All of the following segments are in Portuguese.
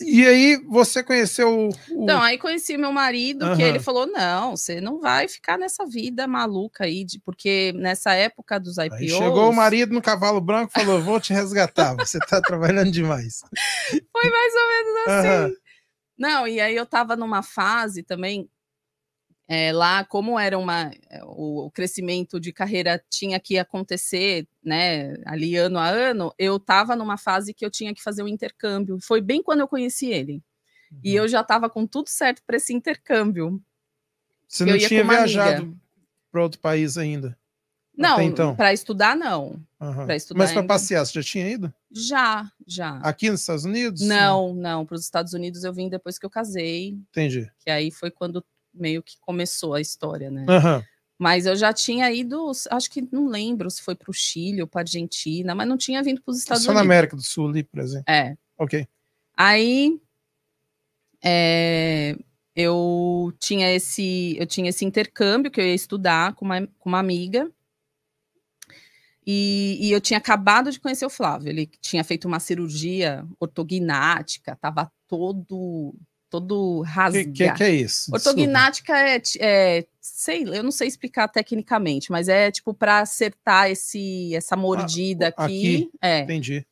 E aí você conheceu o. Não, aí conheci meu marido, uhum. que ele falou: não, você não vai ficar nessa vida maluca aí, de... porque nessa época dos IPOs. Aí chegou o marido no cavalo branco e falou: vou te resgatar, você tá trabalhando demais. Foi mais ou menos assim. Uhum. Não, e aí eu tava numa fase também é, lá, como era uma, eh, o, crescimento de carreira tinha que acontecer, né, ali ano a ano, eu estava numa fase que eu tinha que fazer um intercâmbio. Foi bem quando eu conheci ele. Uhum. E eu já estava com tudo certo para esse intercâmbio. Você não tinha viajado para outro país ainda? Não, então. para estudar não. Uhum. Pra estudar Mas para passear, você já tinha ido? Já, já. Aqui nos Estados Unidos? Não, não. Para os Estados Unidos eu vim depois que eu casei. Entendi. Que aí foi quando meio que começou a história, né? Uhum. Mas eu já tinha ido, acho que não lembro se foi para o Chile ou para Argentina, mas não tinha vindo para os Estados Só Unidos. Só na América do Sul ali, por exemplo. É. Ok. Aí é, eu tinha esse eu tinha esse intercâmbio que eu ia estudar com uma, com uma amiga. E, e, eu tinha acabado de conhecer o Flávio. Ele tinha feito uma cirurgia ortognática, estava todo todo rasgado. O que, que, que, é isso? Ortognática é, é, sei, eu não sei explicar tecnicamente, mas é tipo para acertar esse, essa ah, mordida ah, aqui. aqui. É. Entendi.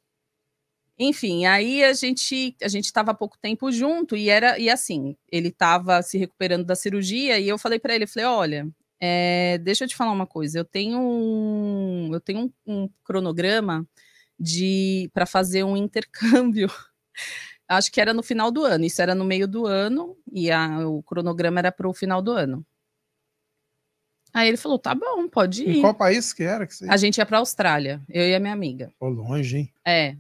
Enfim, aí a gente a gente estava há pouco tempo junto e era e assim ele estava se recuperando da cirurgia e eu falei para ele, falei, olha, é, deixa eu te falar uma coisa, eu tenho um, eu tenho um, um cronograma de para fazer um intercâmbio Acho que era no final do ano, isso era no meio do ano, e a, o cronograma era para o final do ano. Aí ele falou: tá bom, pode ir. Em qual país que era? Que você... A gente ia para Austrália, eu e a minha amiga. Pô, longe, hein? É.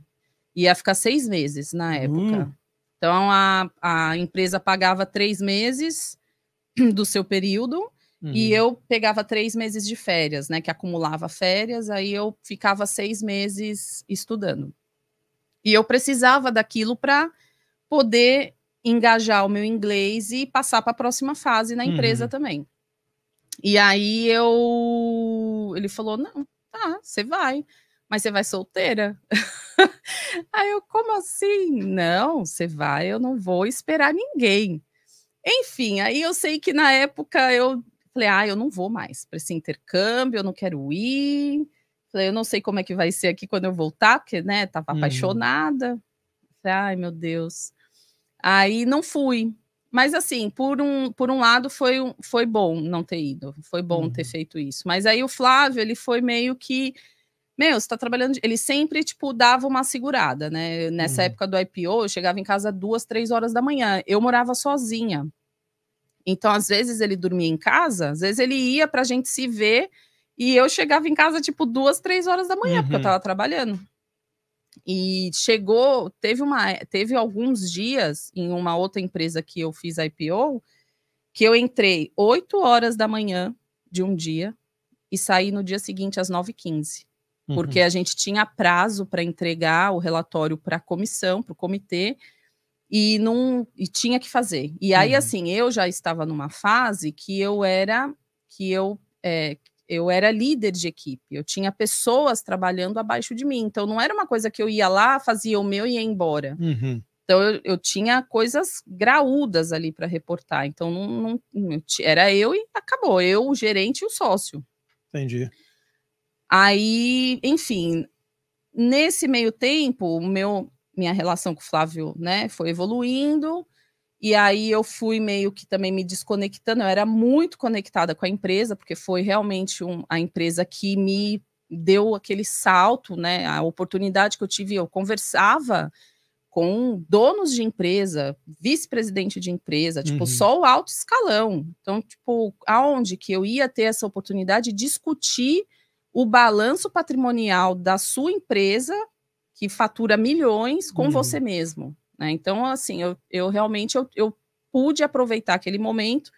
Ia ficar seis meses na hum. época. Hum. Então a, a empresa pagava três meses do seu período Uhum. E eu pegava três meses de férias, né? Que acumulava férias, aí eu ficava seis meses estudando. E eu precisava daquilo para poder engajar o meu inglês e passar para a próxima fase na empresa uhum. também. E aí eu ele falou: "Não, tá, você vai, mas você vai solteira?" aí eu: "Como assim? Não, você vai, eu não vou esperar ninguém." Enfim, aí eu sei que na época eu falei: "Ah, eu não vou mais para esse intercâmbio, eu não quero ir." Falei, eu não sei como é que vai ser aqui quando eu voltar, porque, né, tava uhum. apaixonada. Falei, ai, meu Deus. Aí não fui. Mas, assim, por um, por um lado, foi, foi bom não ter ido. Foi bom ter uhum. feito isso. Mas aí o Flávio, ele foi meio que meu, você tá trabalhando. Ele sempre, tipo, dava uma segurada, né? Nessa uhum. época do IPO, eu chegava em casa duas, três horas da manhã. Eu morava sozinha. Então, às vezes, ele dormia em casa, às vezes ele ia pra gente se ver e eu chegava em casa, tipo, duas, três horas da manhã, uhum. porque eu uhum. tava trabalhando. E chegou, teve uma, teve alguns dias em uma outra empresa que eu fiz IPO, que eu entrei 8 horas da manhã de um dia e saí no dia seguinte às 9h15. Uhum. Porque a gente tinha prazo para entregar o relatório para a comissão, para o comitê, e não e tinha que fazer. E aí, uhum. assim, eu já estava numa fase que eu era que eu é, eu era líder de equipe, eu tinha pessoas trabalhando abaixo de mim. Então, não era uma coisa que eu ia lá, fazia o meu e ia embora. Uhum. Então, eu, eu, tinha coisas graúdas ali para reportar. Então, não, não, era eu e acabou. Eu, o gerente e o sócio. Entendi. Aí, enfim, nesse meio tempo, meu, minha relação com o Flávio né, foi evoluindo. E aí eu fui meio que também me desconectando. Eu era muito conectada com a empresa, porque foi realmente um, a empresa que me deu aquele salto, né? A oportunidade que eu tive, eu conversava com donos de empresa, vice-presidente de empresa, tipo, uhum. só o alto escalão. Então, tipo, aonde que eu ia ter essa oportunidade de discutir o balanço patrimonial da sua empresa que fatura milhões com uhum. você mesmo? Né? Então, assim, eu, eu realmente eu, eu pude aproveitar aquele momento,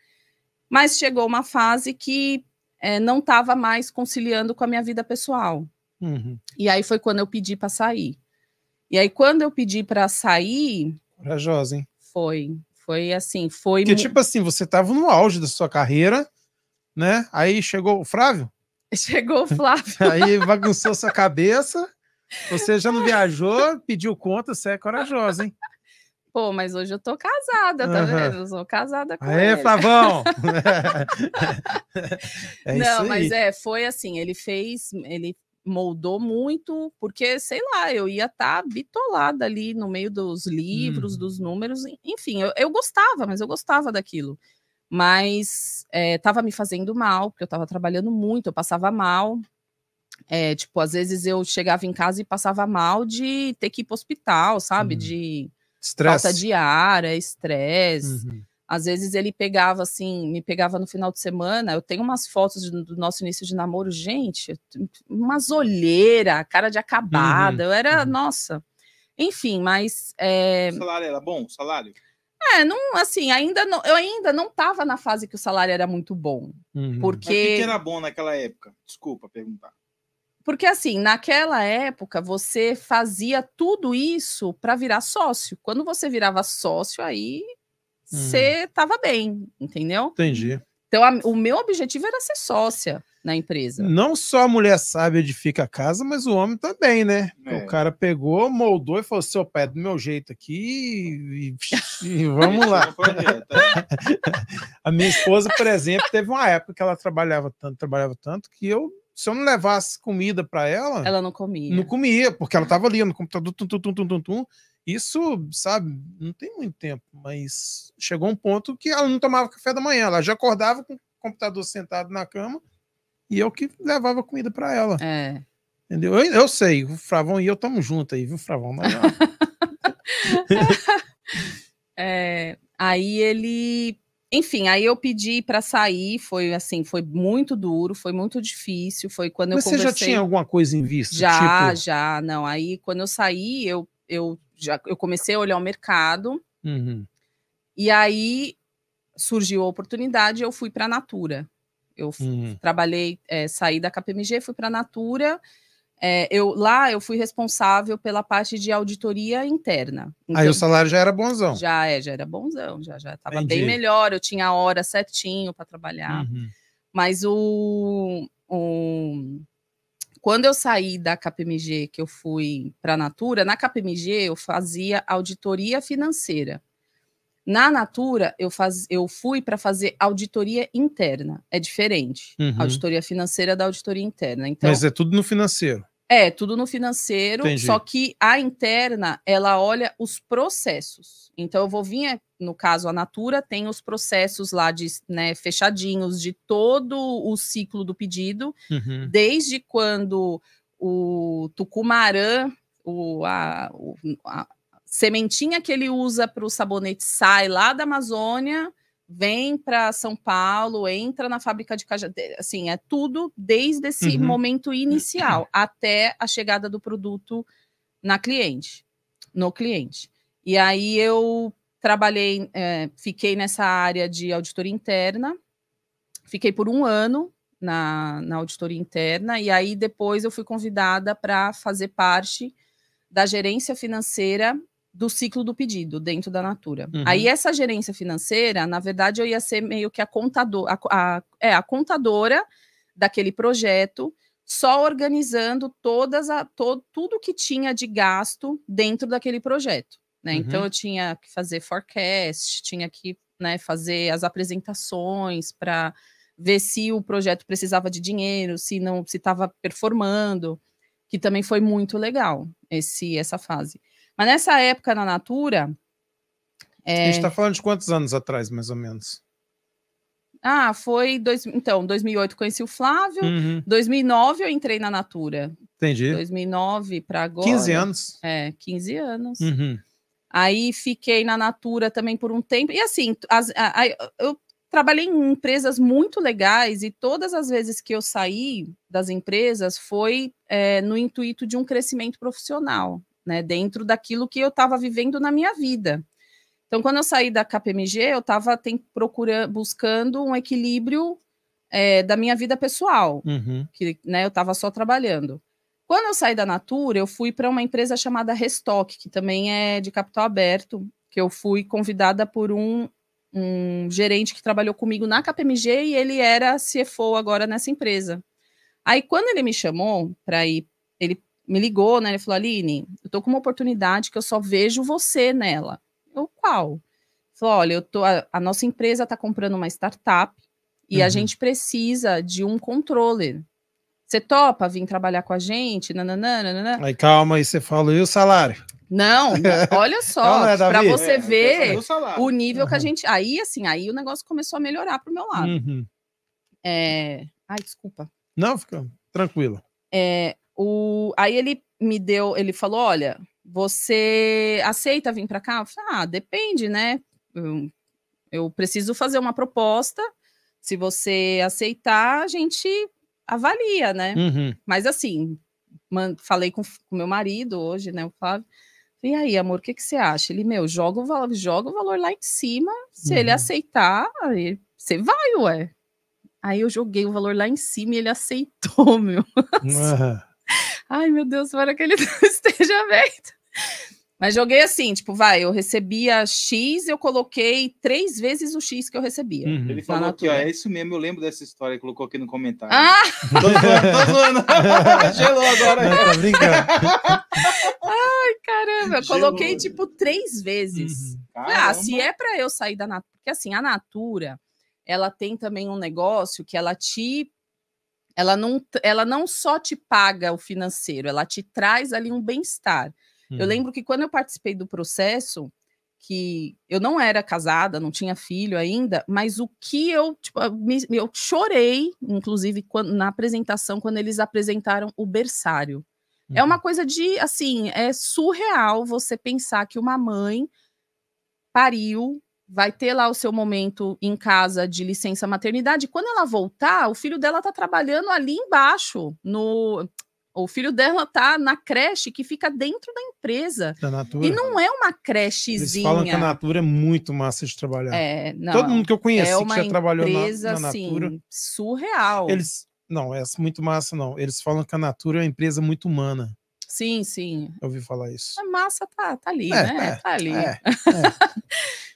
mas chegou uma fase que é, não estava mais conciliando com a minha vida pessoal. Uhum. E aí foi quando eu pedi para sair. E aí, quando eu pedi para sair. Corajosa, hein? Foi. Foi assim, foi. Porque, tipo assim, você estava no auge da sua carreira, né? Aí chegou o Flávio. Chegou o Flávio. aí bagunçou sua cabeça. Você já não viajou, pediu conta, você é corajosa, hein? Pô, mas hoje eu tô casada, tá uhum. vendo? Eu sou casada com Aê, ele. Flavão! é não, aí. mas é, foi assim, ele fez, ele moldou muito, porque, sei lá, eu ia estar tá bitolada ali no meio dos livros, hum. dos números, enfim, eu, eu, gostava, mas eu gostava daquilo. Mas estava eh, me fazendo mal, porque eu estava trabalhando muito, eu passava mal, é, tipo, às vezes eu chegava em casa e passava mal de ter que ir pro hospital, sabe? Uhum. De stress. falta de ar, é estresse. Uhum. Às vezes ele pegava assim, me pegava no final de semana. Eu tenho umas fotos do nosso início de namoro, gente, umas olheiras, cara de acabada. Uhum. Eu era, uhum. nossa. Enfim, mas. É... O salário era bom? O salário? É, não, assim, ainda não, eu ainda não estava na fase que o salário era muito bom. Uhum. Porque. o que era bom naquela época? Desculpa perguntar. Porque, assim, naquela época, você fazia tudo isso para virar sócio. Quando você virava sócio, aí você hum. tava bem, entendeu? Entendi. Então, a, o meu objetivo era ser sócia na empresa. Não só a mulher sábia edifica a casa, mas o homem também, né? É. O cara pegou, moldou e falou: seu pé é do meu jeito aqui e, e vamos lá. a minha esposa, por exemplo, teve uma época que ela trabalhava tanto, trabalhava tanto, que eu se eu não levasse comida para ela. Ela não comia. Não comia, porque ela tava ali no computador, tum, tum, tum, tum, tum, tum. Isso, sabe, não tem muito tempo, mas chegou um ponto que ela não tomava café da manhã. Ela já acordava com o computador sentado na cama e eu que levava comida para ela. É. Entendeu? Eu, eu, sei, o Fravão e eu estamos juntos aí, viu, Fravão? Mas, é, aí ele enfim, aí eu pedi para sair, foi assim, foi muito duro, foi muito difícil, foi quando Mas eu conversei... você já tinha alguma coisa em vista? Já, tipo... já, não. Aí quando eu saí, eu, eu já eu comecei a olhar o mercado. Uhum. E aí surgiu a oportunidade, eu fui para a Natura. Eu uhum. trabalhei, é, saí da KPMG, fui para a Natura é, eu lá eu fui responsável pela parte de auditoria interna. Então, Aí o então, salário já era bonzão. Já é, já era bonzão, já já estava bem melhor. Eu tinha a hora certinho para trabalhar. Uhum. Mas o, o quando eu saí da KPMG, que eu fui para a Natura, na KPMG eu fazia auditoria financeira. Na Natura, eu, faz, eu fui para fazer auditoria interna. É diferente. Uhum. Auditoria financeira da auditoria interna. Então, Mas é tudo no financeiro. É, tudo no financeiro, Entendi. só que a interna, ela olha os processos. Então, eu vou vir, é, no caso, a Natura tem os processos lá de, né, fechadinhos de todo o ciclo do pedido, uhum. desde quando o Tucumarã, o, a, o, a, sementinha que ele usa para o sabonete sai lá da Amazônia, vem para São Paulo, entra na fábrica de cajadeira. assim, é tudo desde esse uhum. momento inicial até a chegada do produto na cliente, no cliente. E aí eu trabalhei, é, fiquei nessa área de auditoria interna, fiquei por um ano na, na auditoria interna, e aí depois eu fui convidada para fazer parte da gerência financeira do ciclo do pedido dentro da Natura. Uhum. Aí essa gerência financeira, na verdade, eu ia ser meio que a contadora, a, é, a contadora daquele projeto, só organizando todas a, to, tudo que tinha de gasto dentro daquele projeto. Né? Uhum. Então eu tinha que fazer forecast, tinha que né, fazer as apresentações para ver se o projeto precisava de dinheiro, se não se estava performando, que também foi muito legal esse essa fase. Mas nessa época na Natura. É... A gente está falando de quantos anos atrás, mais ou menos? Ah, foi. Dois, então, 2008 conheci o Flávio, uhum. 2009 eu entrei na Natura. Entendi. 2009 para agora. 15 anos. É, 15 anos. Uhum. Aí fiquei na Natura também por um tempo. E assim, as, a, a, eu trabalhei em empresas muito legais e todas as vezes que eu saí das empresas foi é, no intuito de um crescimento profissional né, dentro daquilo que eu estava vivendo na minha vida. Então, quando eu saí da KPMG, eu estava procurando, buscando um equilíbrio é, da minha vida pessoal, uhum. que né, eu estava só trabalhando. Quando eu saí da Natura, eu fui para uma empresa chamada Restock, que também é de capital aberto, que eu fui convidada por um, um gerente que trabalhou comigo na KPMG e ele era CFO agora nessa empresa. Aí, quando ele me chamou para ir, ele me ligou, né? Ele falou: Aline, eu tô com uma oportunidade que eu só vejo você nela. Eu, qual? Ele falou: olha, eu tô, a, a nossa empresa tá comprando uma startup e uhum. a gente precisa de um controller. Você topa vir trabalhar com a gente? Nananã, nananã. Aí calma, aí você fala, e o salário? Não, olha só, é, né, para você é, ver o, nível uhum. que a uhum. gente. Aí, assim, aí o negócio começou a melhorar pro meu lado. Uhum. É... Ai, desculpa. Não, fica tranquilo. É, o, aí ele me deu, ele falou: olha, você aceita vir para cá? Eu falei, ah, depende, né? Eu, eu preciso fazer uma proposta. Se você aceitar, a gente avalia, né? Uhum. Mas assim, man, falei com, com meu marido hoje, né? O Flávio. E aí, amor, o que, que você acha? Ele, meu, joga o, valor, joga o valor lá em cima. Se uhum. ele aceitar, aí, você vai, ué. Aí eu joguei o valor lá em cima e ele aceitou, meu. Uhum. Ai, meu Deus, para que ele não esteja aberto. Mas joguei assim, tipo, vai, eu recebia X, eu coloquei três vezes o X que eu recebia. Uhum. Ele falou que, ó, é isso mesmo, eu lembro dessa história, ele colocou aqui no comentário. Ah! Tô zoando, tô zoando. Gelou agora. Não, tô brincando. Ai, caramba, eu coloquei, tipo, três vezes. Uhum. Ah, se é para eu sair da Natura, porque assim, a Natura, ela tem também um negócio que ela te ela não, ela não só te paga o financeiro, ela te traz ali um bem-estar. Hum. Eu uhum. lembro que quando eu participei do processo, que eu não era casada, não tinha filho ainda, mas o que eu, tipo, eu chorei, inclusive quando, na apresentação, quando eles apresentaram o berçário. É uma uhum. coisa de, assim, é surreal você pensar que uma mãe pariu, vai ter lá o seu momento em casa de licença maternidade. Quando ela voltar, o filho dela tá trabalhando ali embaixo, no o filho dela tá na creche que fica dentro da empresa. Da Natura. E não é uma crechezinha. Eles falam que a Natura é muito massa de trabalhar. É, não, Todo mundo que eu conheci é que já trabalhou empresa, na, na Natura. empresa, assim, surreal. Eles não, é muito massa não. Eles falam que a Natura é uma empresa muito humana. Sim, sim. Eu ouvi falar isso. A é massa tá, tá ali, é, né? É, tá ali. É,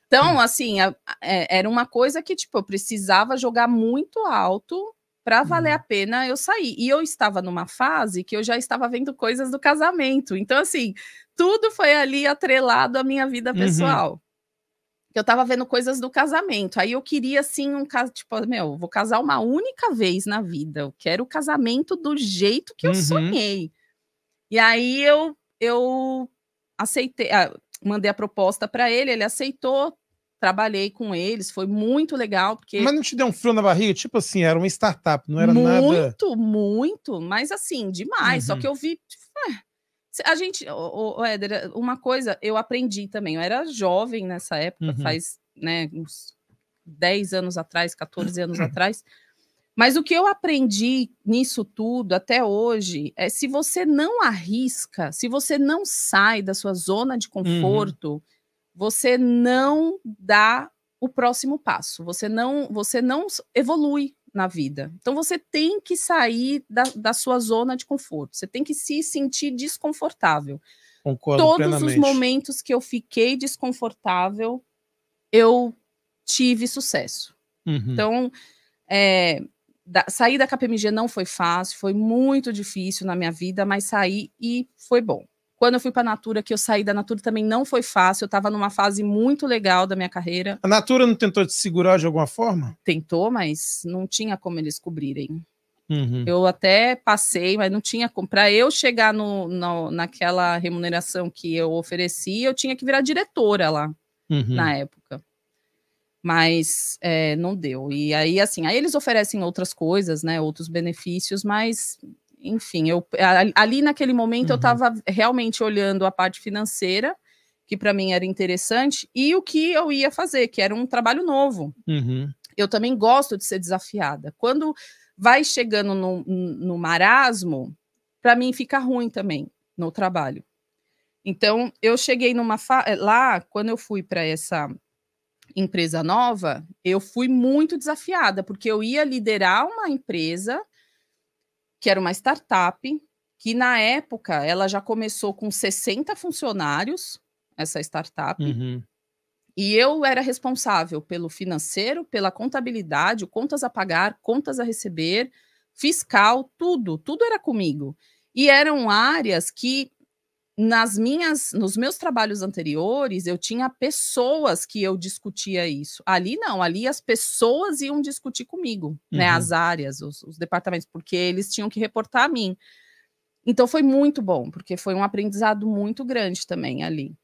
então, é. assim, a, é, era uma coisa que, tipo, eu precisava jogar muito alto para valer uhum. a pena eu sair. E eu estava numa fase que eu já estava vendo coisas do casamento. Então, assim, tudo foi ali atrelado à minha vida uhum. pessoal. Uhum. Eu estava vendo coisas do casamento. Aí eu queria, assim, um caso, tipo, meu, vou casar uma única vez na vida. Eu quero o casamento do jeito que eu uhum. sonhei. E aí eu, eu aceitei, ah, mandei a proposta para ele, ele aceitou, trabalhei com eles, foi muito legal, porque... Mas não te deu um frio na barriga? Tipo assim, era uma startup, não era muito, nada... Muito, muito, mas assim, demais, uhum. só que eu vi... Tipo, é, a gente, o, o Éder, uma coisa eu aprendi também, eu era jovem nessa época, uhum. faz né, uns 10 anos atrás, 14 anos atrás, mas o que eu aprendi nisso tudo até hoje é se você não arrisca, se você não sai da sua zona de uhum. conforto, uhum. você não dá o próximo passo, você não, você não evolui na vida. Então você tem que sair da, da sua zona de conforto, você tem que se sentir desconfortável. Concordo Todos plenamente. os momentos que eu fiquei desconfortável, eu tive sucesso. Uhum. Então, é, da, sair da KPMG não foi fácil, foi muito difícil na minha vida, mas saí e foi bom. Quando eu fui para a Natura, que eu saí da Natura também não foi fácil, eu estava numa fase muito legal da minha carreira. A Natura não tentou te segurar de alguma forma? Tentou, mas não tinha como eles cobrirem. Uhum. Eu até passei, mas não tinha como. Para eu chegar no, no, naquela remuneração que eu ofereci, eu tinha que virar diretora lá uhum. na época mas é, não deu. E aí, assim, aí eles oferecem outras coisas, né, outros benefícios, mas, enfim, eu, ali naquele momento uhum. eu estava realmente olhando a parte financeira, que para mim era interessante, e o que eu ia fazer, que era um trabalho novo. Uhum. Eu também gosto de ser desafiada. Quando vai chegando no, no marasmo, para mim fica ruim também no trabalho. Então, eu cheguei numa fa... Eh, lá, quando eu fui para essa empresa nova, eu fui muito desafiada, porque eu ia liderar uma empresa que era uma startup, que na época ela já começou com 60 funcionários, essa startup. Uhum. E eu era responsável pelo financeiro, pela contabilidade, contas a pagar, contas a receber, fiscal, tudo, tudo era comigo. E eram áreas que nas minhas, nos meus trabalhos anteriores, eu tinha pessoas que eu discutia isso. Ali não, ali as pessoas iam discutir comigo, né, uhum. né? As áreas, os, os departamentos, porque eles tinham que reportar a mim. Então foi muito bom, porque foi um aprendizado muito grande também ali.